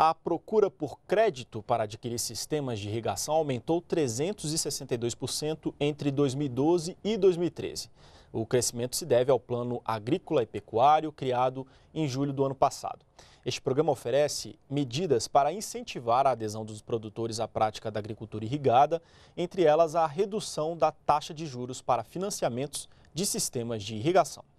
A procura por crédito para adquirir sistemas de irrigação aumentou 362% entre 2012 e 2013. O crescimento se deve ao Plano Agrícola e Pecuário, criado em julho do ano passado. Este programa oferece medidas para incentivar a adesão dos produtores à prática da agricultura irrigada, entre elas a redução da taxa de juros para financiamentos de sistemas de irrigação.